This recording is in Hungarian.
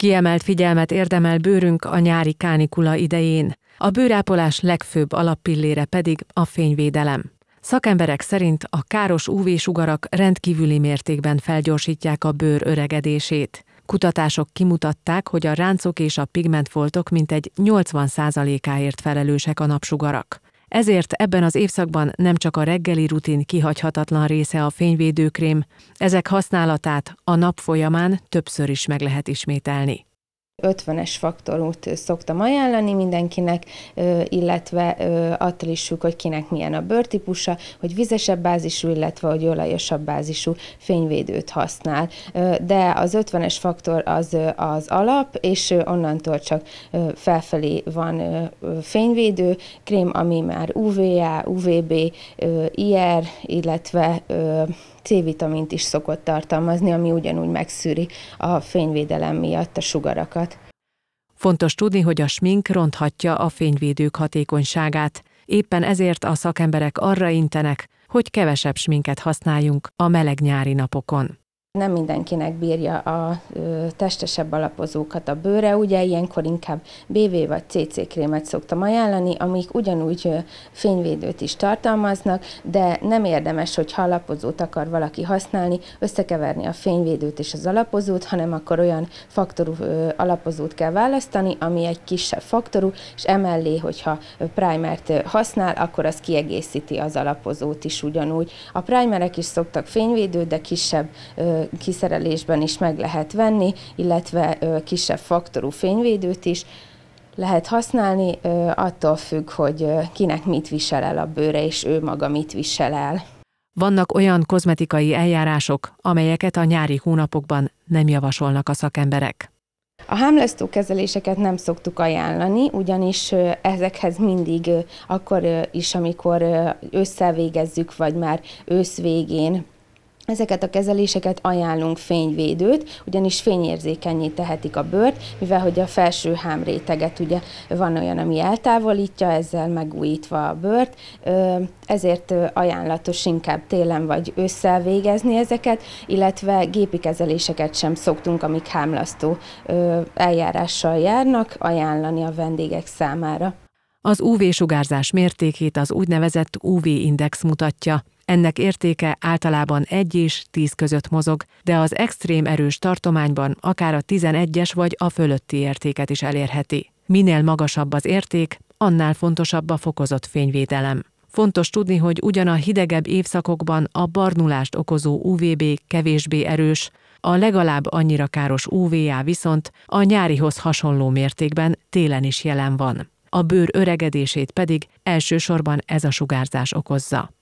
Kiemelt figyelmet érdemel bőrünk a nyári kánikula idején, a bőrápolás legfőbb alappillére pedig a fényvédelem. Szakemberek szerint a káros UV-sugarak rendkívüli mértékben felgyorsítják a bőr öregedését. Kutatások kimutatták, hogy a ráncok és a pigmentfoltok mintegy 80%-áért felelősek a napsugarak. Ezért ebben az évszakban nem csak a reggeli rutin kihagyhatatlan része a fényvédőkrém, ezek használatát a nap folyamán többször is meg lehet ismételni. 50-es faktorút szoktam ajánlani mindenkinek, illetve attól is függ, hogy kinek milyen a bőrtípusa, hogy vizesebb bázisú, illetve hogy olajosabb bázisú fényvédőt használ. De az 50-es faktor az az alap, és onnantól csak felfelé van fényvédő, krém, ami már UVA, UVB, IR, illetve C-vitamint is szokott tartalmazni, ami ugyanúgy megszűri a fényvédelem miatt a sugarakat. Fontos tudni, hogy a smink ronthatja a fényvédők hatékonyságát. Éppen ezért a szakemberek arra intenek, hogy kevesebb sminket használjunk a meleg nyári napokon. Nem mindenkinek bírja a testesebb alapozókat a bőre, ugye ilyenkor inkább BV vagy CC krémet szoktam ajánlani, amik ugyanúgy fényvédőt is tartalmaznak, de nem érdemes, hogy ha alapozót akar valaki használni, összekeverni a fényvédőt és az alapozót, hanem akkor olyan faktorú alapozót kell választani, ami egy kisebb faktorú, és emellé, hogyha primert használ, akkor az kiegészíti az alapozót is ugyanúgy. A primerek is szoktak fényvédőt, de kisebb kiszerelésben is meg lehet venni, illetve kisebb faktorú fényvédőt is lehet használni, attól függ, hogy kinek mit visel el a bőre, és ő maga mit visel el. Vannak olyan kozmetikai eljárások, amelyeket a nyári hónapokban nem javasolnak a szakemberek. A hámlesztó kezeléseket nem szoktuk ajánlani, ugyanis ezekhez mindig akkor is, amikor összevégezzük, vagy már ősz végén Ezeket a kezeléseket ajánlunk fényvédőt, ugyanis fényérzékenyé tehetik a bőrt, mivel hogy a felső hámréteget ugye van olyan, ami eltávolítja, ezzel megújítva a bőrt, ezért ajánlatos inkább télen vagy ősszel végezni ezeket, illetve gépi kezeléseket sem szoktunk, amik hámlasztó eljárással járnak, ajánlani a vendégek számára. Az UV-sugárzás mértékét az úgynevezett UV-index mutatja. Ennek értéke általában 1 és 10 között mozog, de az extrém erős tartományban akár a 11-es vagy a fölötti értéket is elérheti. Minél magasabb az érték, annál fontosabb a fokozott fényvédelem. Fontos tudni, hogy ugyan a hidegebb évszakokban a barnulást okozó UVB kevésbé erős, a legalább annyira káros UVA viszont a nyárihoz hasonló mértékben télen is jelen van. A bőr öregedését pedig elsősorban ez a sugárzás okozza.